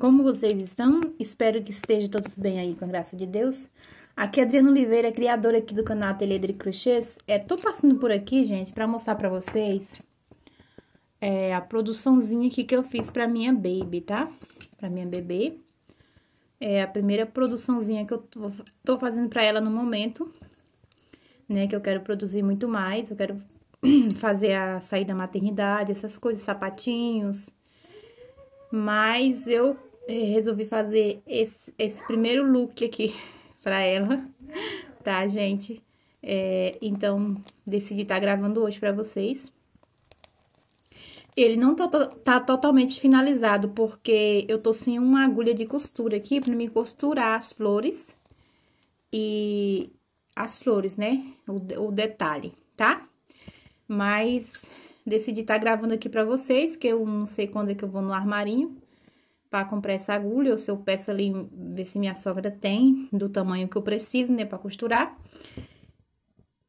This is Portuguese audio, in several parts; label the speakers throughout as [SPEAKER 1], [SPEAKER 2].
[SPEAKER 1] como vocês estão? Espero que estejam todos bem aí, com a graça de Deus. Aqui é Adriana Oliveira, criadora aqui do canal Ateliê de Crochês. É, tô passando por aqui, gente, para mostrar para vocês é, a produçãozinha aqui que eu fiz para minha baby, tá? Para minha bebê. É a primeira produçãozinha que eu tô, tô fazendo para ela no momento, né? Que eu quero produzir muito mais, eu quero fazer a saída maternidade, essas coisas, sapatinhos mas eu eh, resolvi fazer esse, esse primeiro look aqui pra ela, tá, gente? É, então, decidi estar tá gravando hoje pra vocês. Ele não tá, tá, totalmente finalizado, porque eu tô sem uma agulha de costura aqui pra me costurar as flores e as flores, né? O, o detalhe, tá? Mas decidi estar tá gravando aqui para vocês, que eu não sei quando é que eu vou no armarinho para comprar essa agulha, ou se eu peço ali, ver se minha sogra tem, do tamanho que eu preciso, né, para costurar.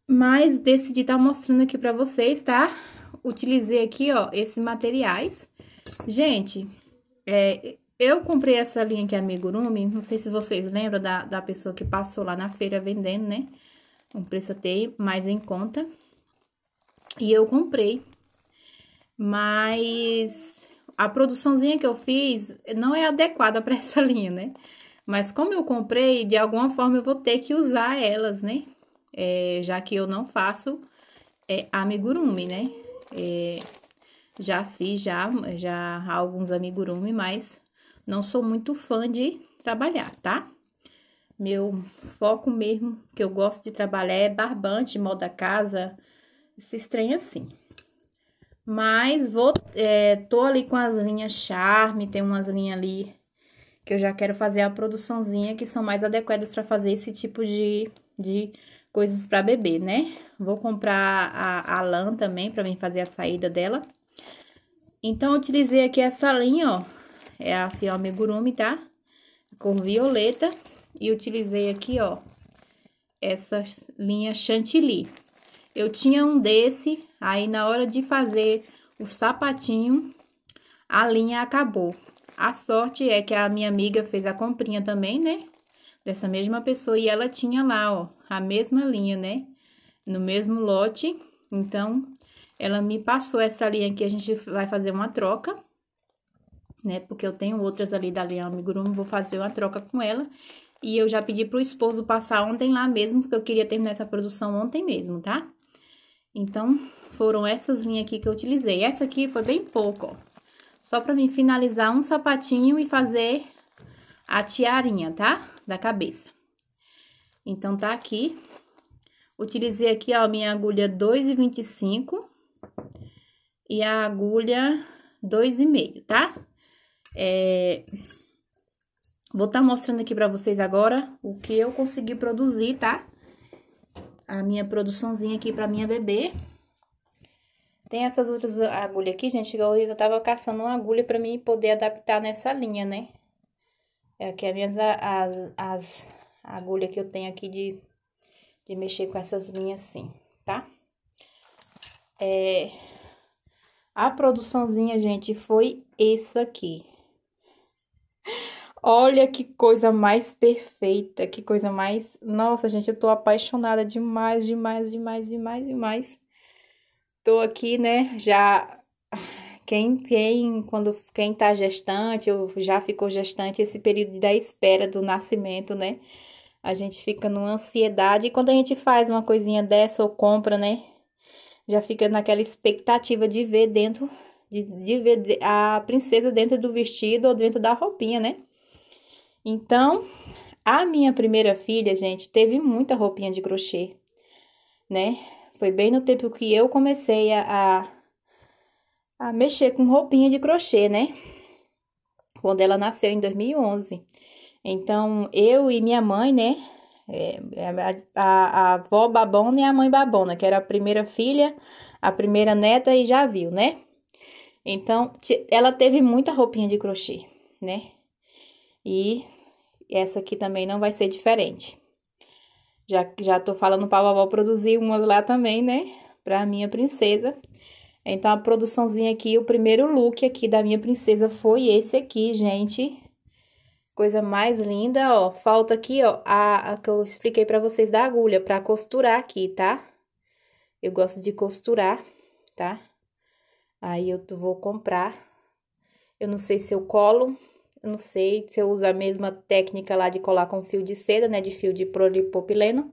[SPEAKER 1] Mas decidi estar tá mostrando aqui para vocês, tá? Utilizei aqui, ó, esses materiais. Gente, é, eu comprei essa linha aqui, amigurumi, não sei se vocês lembram da, da pessoa que passou lá na feira vendendo, né? Um preço até mais em conta. E eu comprei mas a produçãozinha que eu fiz não é adequada para essa linha, né? Mas como eu comprei, de alguma forma eu vou ter que usar elas, né? É, já que eu não faço é, amigurumi, né? É, já fiz já, já alguns amigurumi, mas não sou muito fã de trabalhar, tá? Meu foco mesmo, que eu gosto de trabalhar é barbante, moda casa, se estranha assim. Mas vou, é, tô ali com as linhas charme, tem umas linhas ali que eu já quero fazer a produçãozinha, que são mais adequadas para fazer esse tipo de, de coisas para bebê, né? Vou comprar a, a lã também para mim fazer a saída dela. Então, utilizei aqui essa linha, ó, é a fio amigurumi tá? Cor violeta. E utilizei aqui, ó, essa linha chantilly. Eu tinha um desse, Aí na hora de fazer o sapatinho, a linha acabou. A sorte é que a minha amiga fez a comprinha também, né? Dessa mesma pessoa e ela tinha lá, ó, a mesma linha, né? No mesmo lote. Então, ela me passou essa linha que a gente vai fazer uma troca, né? Porque eu tenho outras ali da linha Amigurumi, vou fazer uma troca com ela. E eu já pedi pro esposo passar ontem lá mesmo, porque eu queria terminar essa produção ontem mesmo, tá? Então, foram essas linhas aqui que eu utilizei. Essa aqui foi bem pouco, ó. Só pra mim finalizar um sapatinho e fazer a tiarinha, tá? Da cabeça. Então, tá aqui. Utilizei aqui, ó, minha agulha 2,25 e a agulha 2,5, tá? É... Vou estar tá mostrando aqui pra vocês agora o que eu consegui produzir, tá? A minha produçãozinha aqui pra minha bebê. Tem essas outras agulhas aqui, gente, que eu tava caçando uma agulha pra mim poder adaptar nessa linha, né? É aqui as minhas as, as agulhas que eu tenho aqui de, de mexer com essas linhas assim, tá? É, a produçãozinha, gente, foi essa aqui. Olha que coisa mais perfeita, que coisa mais... Nossa, gente, eu tô apaixonada demais, demais, demais, demais, demais Estou aqui, né? Já quem tem, quando quem tá gestante ou já ficou gestante, esse período da espera do nascimento, né? A gente fica numa ansiedade e quando a gente faz uma coisinha dessa ou compra, né? Já fica naquela expectativa de ver dentro de, de ver a princesa dentro do vestido ou dentro da roupinha, né? Então, a minha primeira filha, gente, teve muita roupinha de crochê, né? Foi bem no tempo que eu comecei a, a, mexer com roupinha de crochê, né? Quando ela nasceu em 2011. Então, eu e minha mãe, né? É, é, a, a, a avó babona e a mãe babona, que era a primeira filha, a primeira neta e já viu, né? Então, ela teve muita roupinha de crochê, né? E essa aqui também não vai ser diferente. Já, já tô falando pra vovó produzir umas lá também, né? Pra minha princesa. Então, a produçãozinha aqui, o primeiro look aqui da minha princesa foi esse aqui, gente. Coisa mais linda, ó. Falta aqui, ó, a, a que eu expliquei pra vocês da agulha, pra costurar aqui, tá? Eu gosto de costurar, tá? Aí, eu vou comprar. Eu não sei se eu colo eu não sei se eu uso a mesma técnica lá de colar com fio de seda, né? De fio de polipropileno.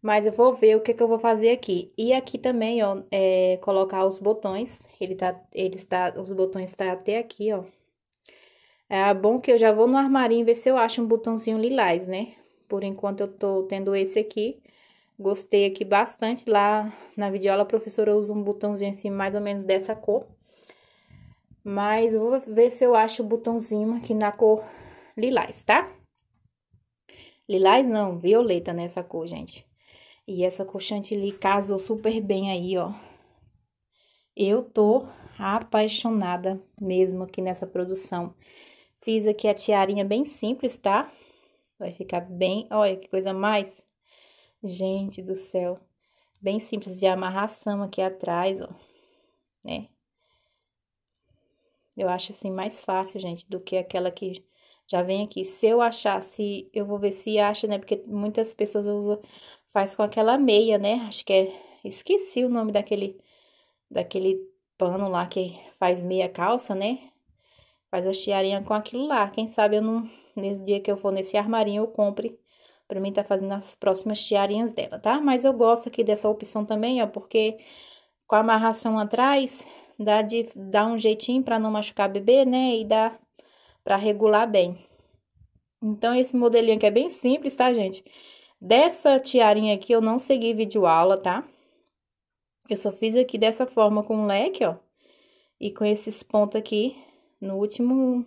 [SPEAKER 1] Mas eu vou ver o que, é que eu vou fazer aqui. E aqui também, ó, é, colocar os botões. Ele tá, ele está, os botões estão tá até aqui, ó. É bom que eu já vou no armarinho ver se eu acho um botãozinho lilás, né? Por enquanto eu tô tendo esse aqui. Gostei aqui bastante. Lá na videoaula, a professora usa um botãozinho assim, mais ou menos dessa cor. Mas vou ver se eu acho o botãozinho aqui na cor lilás, tá? Lilás não, violeta nessa cor, gente. E essa cor chantilly casou super bem aí, ó. Eu tô apaixonada mesmo aqui nessa produção. Fiz aqui a tiarinha bem simples, tá? Vai ficar bem... Olha que coisa mais... Gente do céu. Bem simples de amarração aqui atrás, ó. Né? Eu acho assim mais fácil, gente, do que aquela que já vem aqui. Se eu achar, se eu vou ver se acha, né? Porque muitas pessoas usam, faz com aquela meia, né? Acho que é, esqueci o nome daquele, daquele pano lá que faz meia calça, né? Faz a tiarinha com aquilo lá. Quem sabe eu não, nesse dia que eu for nesse armarinho, eu compre pra mim tá fazendo as próximas tiarinhas dela, tá? Mas eu gosto aqui dessa opção também, ó, porque com a amarração atrás, dá de dar um jeitinho para não machucar bebê, né? E dá para regular bem. Então esse modelinho aqui é bem simples, tá, gente? Dessa tiarinha aqui eu não segui vídeo aula, tá? Eu só fiz aqui dessa forma com o leque, ó, e com esses pontos aqui no último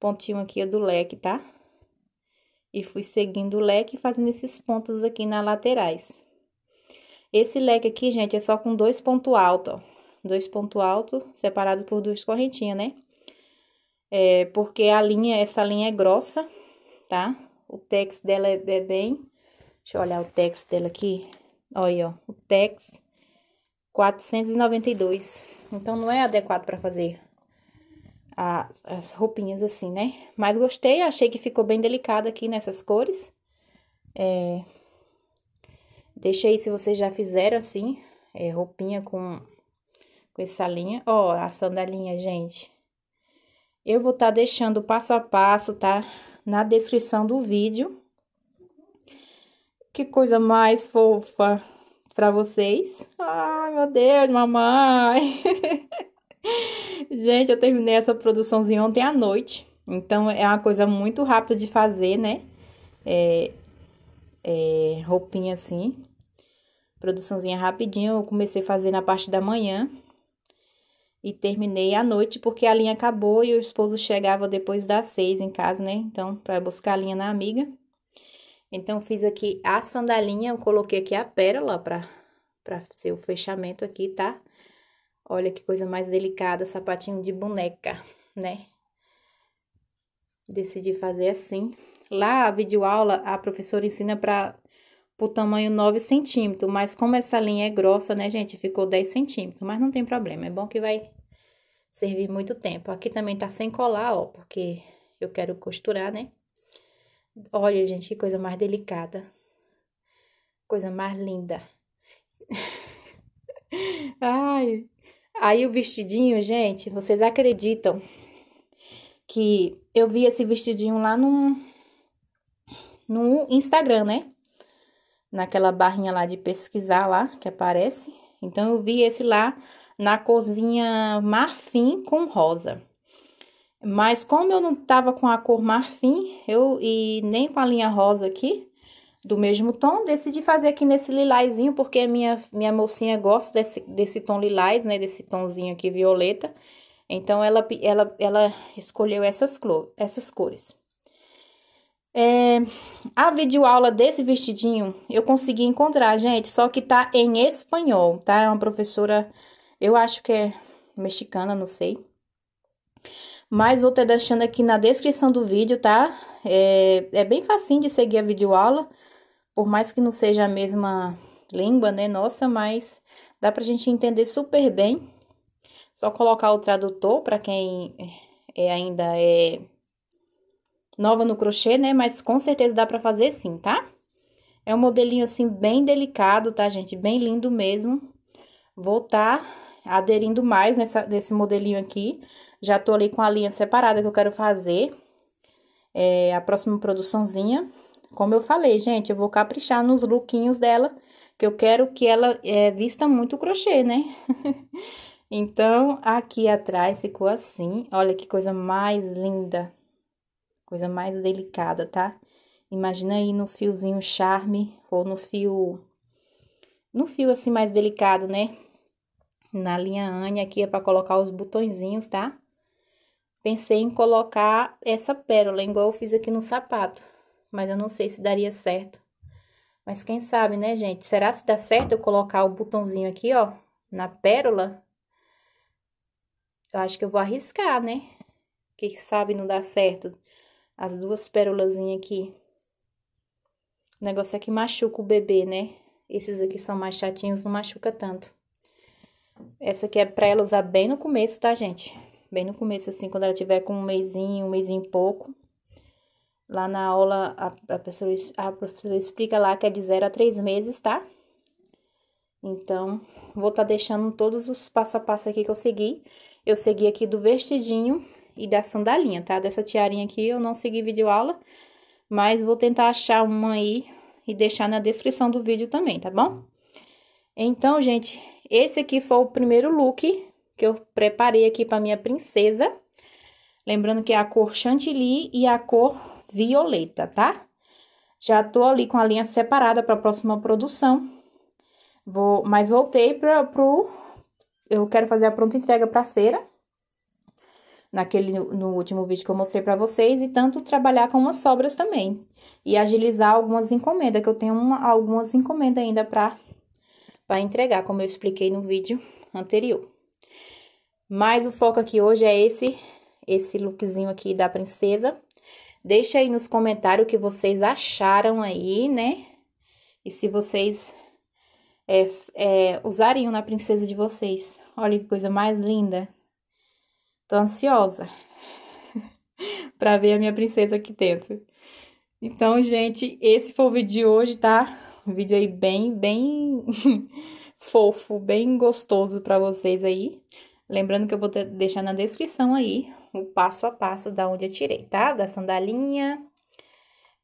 [SPEAKER 1] pontinho aqui é do leque, tá? E fui seguindo o leque fazendo esses pontos aqui nas laterais. Esse leque aqui, gente, é só com dois pontos altos, ó dois pontos altos separados por duas correntinhas, né? É, porque a linha, essa linha é grossa, tá? O tex dela é, é bem... Deixa eu olhar o tex dela aqui. Olha, ó, o tex 492. Então, não é adequado para fazer a, as roupinhas assim, né? Mas gostei, achei que ficou bem delicado aqui nessas cores. É... Deixa aí se vocês já fizeram assim, é, roupinha com com essa linha. Ó, a sandalinha, gente. Eu vou estar tá deixando passo a passo, tá? Na descrição do vídeo. Que coisa mais fofa para vocês. Ai, meu Deus, mamãe. gente, eu terminei essa produçãozinha ontem à noite. Então, é uma coisa muito rápida de fazer, né? É, é, roupinha assim. Produçãozinha rapidinho. Eu comecei a fazer na parte da manhã e terminei à noite porque a linha acabou e o esposo chegava depois das seis em casa, né? Então, para buscar a linha na amiga. Então, fiz aqui a sandalinha, eu coloquei aqui a pérola para para ser o fechamento aqui, tá? Olha que coisa mais delicada, sapatinho de boneca, né? Decidi fazer assim. Lá a videoaula, a professora ensina para pro tamanho 9 centímetros, mas como essa linha é grossa, né, gente, ficou 10 centímetros, mas não tem problema, é bom que vai servir muito tempo. Aqui também tá sem colar, ó, porque eu quero costurar, né? Olha, gente, que coisa mais delicada, coisa mais linda. Ai, aí o vestidinho, gente, vocês acreditam que eu vi esse vestidinho lá no, no Instagram, né? naquela barrinha lá de pesquisar lá que aparece. Então eu vi esse lá na cozinha marfim com rosa. Mas como eu não tava com a cor marfim, eu e nem com a linha rosa aqui do mesmo tom, decidi fazer aqui nesse lilazinho, porque a minha minha mocinha gosta desse desse tom lilás, né, desse tomzinho aqui violeta. Então ela ela ela escolheu essas essas cores. É, a videoaula desse vestidinho eu consegui encontrar, gente, só que tá em espanhol, tá? É uma professora, eu acho que é mexicana, não sei. Mas vou estar deixando aqui na descrição do vídeo, tá? É, é bem facinho de seguir a videoaula, por mais que não seja a mesma língua, né? Nossa, mas dá pra gente entender super bem. Só colocar o tradutor para quem é, é, ainda é nova no crochê, né? Mas com certeza dá pra fazer sim, tá? É um modelinho, assim, bem delicado, tá, gente? Bem lindo mesmo. Vou tá aderindo mais nessa, nesse modelinho aqui. Já tô ali com a linha separada que eu quero fazer. É, a próxima produçãozinha. Como eu falei, gente, eu vou caprichar nos lookinhos dela, que eu quero que ela é, vista muito o crochê, né? então, aqui atrás ficou assim. Olha que coisa mais linda coisa mais delicada, tá? Imagina aí no fiozinho charme ou no fio no fio assim mais delicado, né? Na linha Anya aqui é para colocar os botõezinhos, tá? Pensei em colocar essa pérola, igual eu fiz aqui no sapato, mas eu não sei se daria certo. Mas quem sabe, né, gente? Será se dá certo eu colocar o botãozinho aqui, ó, na pérola? Eu acho que eu vou arriscar, né? Quem sabe não dá certo as duas pérolazinhas aqui. O negócio é que machuca o bebê, né? Esses aqui são mais chatinhos, não machuca tanto. Essa aqui é pra ela usar bem no começo, tá, gente? Bem no começo, assim, quando ela tiver com um mêsinho, um mêsinho e pouco. Lá na aula, a, a, professora, a professora explica lá que é de zero a três meses, tá? Então, vou estar tá deixando todos os passo a passo aqui que eu segui. Eu segui aqui do vestidinho e da sandalinha, tá? Dessa tiarinha aqui eu não segui vídeo aula, mas vou tentar achar uma aí e deixar na descrição do vídeo também, tá bom? Então, gente, esse aqui foi o primeiro look que eu preparei aqui para minha princesa. Lembrando que é a cor chantilly e a cor violeta, tá? Já tô ali com a linha separada para a próxima produção. Vou, mas voltei para pro eu quero fazer a pronta entrega para feira naquele no último vídeo que eu mostrei para vocês e tanto trabalhar com as sobras também e agilizar algumas encomendas que eu tenho uma, algumas encomendas ainda para para entregar, como eu expliquei no vídeo anterior. Mas o foco aqui hoje é esse esse lookzinho aqui da princesa. Deixa aí nos comentários o que vocês acharam aí, né? E se vocês é, é, usariam na princesa de vocês. Olha que coisa mais linda. Tô ansiosa para ver a minha princesa aqui dentro. Então, gente, esse foi o vídeo de hoje, tá? Um vídeo aí bem, bem fofo, bem gostoso para vocês aí. Lembrando que eu vou deixar na descrição aí o passo a passo da onde eu tirei, tá? Da sandalinha,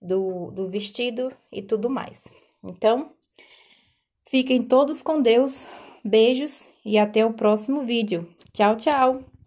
[SPEAKER 1] do, do vestido e tudo mais. Então, fiquem todos com Deus, beijos e até o próximo vídeo. Tchau, tchau!